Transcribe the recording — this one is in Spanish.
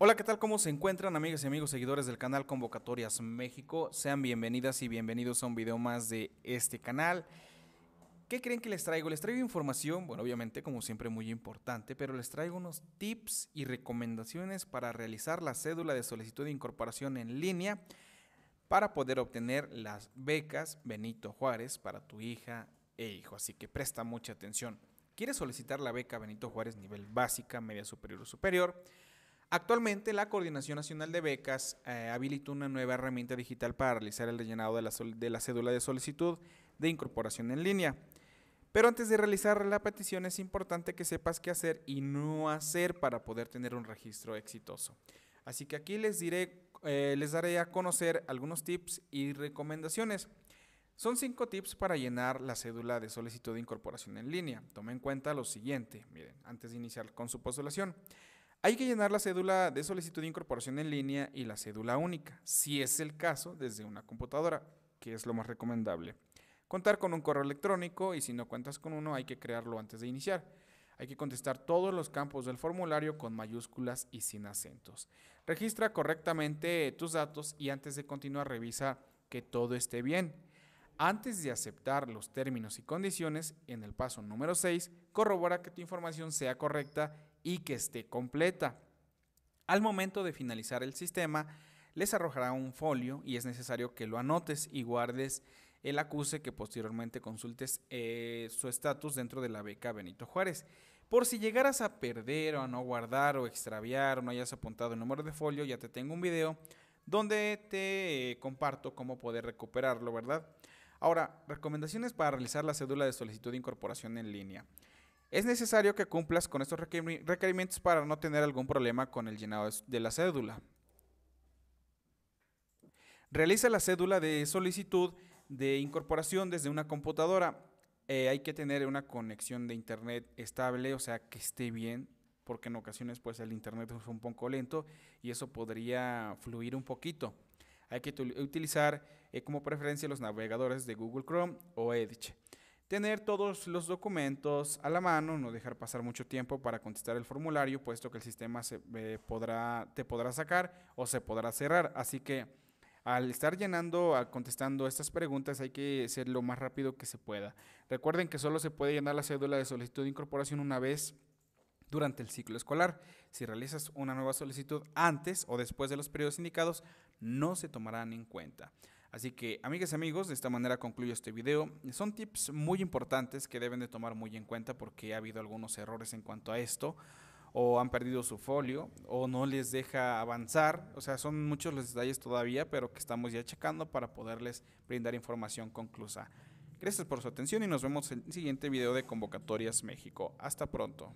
Hola, ¿qué tal? ¿Cómo se encuentran amigas y amigos seguidores del canal Convocatorias México? Sean bienvenidas y bienvenidos a un video más de este canal. ¿Qué creen que les traigo? Les traigo información, bueno, obviamente como siempre muy importante, pero les traigo unos tips y recomendaciones para realizar la cédula de solicitud de incorporación en línea para poder obtener las becas Benito Juárez para tu hija e hijo. Así que presta mucha atención. ¿Quieres solicitar la beca Benito Juárez nivel básica, media superior o superior? Actualmente la Coordinación Nacional de Becas habilitó eh, habilita una nueva herramienta digital para realizar el rellenado de la, cédula de solicitud de incorporación en línea. Pero antes de realizar la petición es importante que sepas qué hacer y no hacer para poder tener un registro exitoso. Así que aquí les diré, eh, les daré a conocer algunos tips y recomendaciones. Son cinco tips para llenar la cédula de solicitud de incorporación en línea. Toma en cuenta lo siguiente, miren, antes de iniciar con su postulación. Hay que llenar la cédula de solicitud de incorporación en línea y la cédula única, si es el caso, desde una computadora, que es lo más recomendable. Contar con un correo electrónico y si no cuentas con uno hay que crearlo antes de iniciar. Hay que contestar todos los campos del formulario con mayúsculas y sin acentos. Registra correctamente tus datos y antes de continuar revisa que todo esté bien. Antes de aceptar los términos y condiciones, en el paso número 6, corrobora que tu información sea correcta y que esté completa. Al momento de finalizar el sistema, les arrojará un folio y es necesario que lo anotes y guardes el acuse que posteriormente consultes eh, su estatus dentro de la beca Benito Juárez. Por si llegaras a perder o a no guardar o extraviar o no hayas apuntado el número de folio, ya te tengo un video donde te eh, comparto cómo poder recuperarlo, ¿verdad? Ahora, recomendaciones para realizar la cédula de solicitud de incorporación en línea. Es necesario que cumplas con estos requerimientos para no tener algún problema con el llenado de la cédula. Realiza la cédula de solicitud de incorporación desde una computadora. Eh, hay que tener una conexión de internet estable, o sea, que esté bien, porque en ocasiones pues, el internet es un poco lento y eso podría fluir un poquito. Hay que utilizar eh, como preferencia los navegadores de Google Chrome o Edge tener todos los documentos a la mano, no dejar pasar mucho tiempo para contestar el formulario, puesto que el sistema se, eh, podrá, te podrá sacar o se podrá cerrar. Así que al estar llenando, contestando estas preguntas, hay que ser lo más rápido que se pueda. Recuerden que solo se puede llenar la cédula de solicitud de incorporación una vez durante el ciclo escolar. Si realizas una nueva solicitud antes o después de los periodos indicados, no se tomarán en cuenta. Así que, amigas y amigos, de esta manera concluyo este video. Son tips muy importantes que deben de tomar muy en cuenta porque ha habido algunos errores en cuanto a esto o han perdido su folio o no les deja avanzar. O sea, son muchos los detalles todavía, pero que estamos ya checando para poderles brindar información conclusa. Gracias por su atención y nos vemos en el siguiente video de Convocatorias México. Hasta pronto.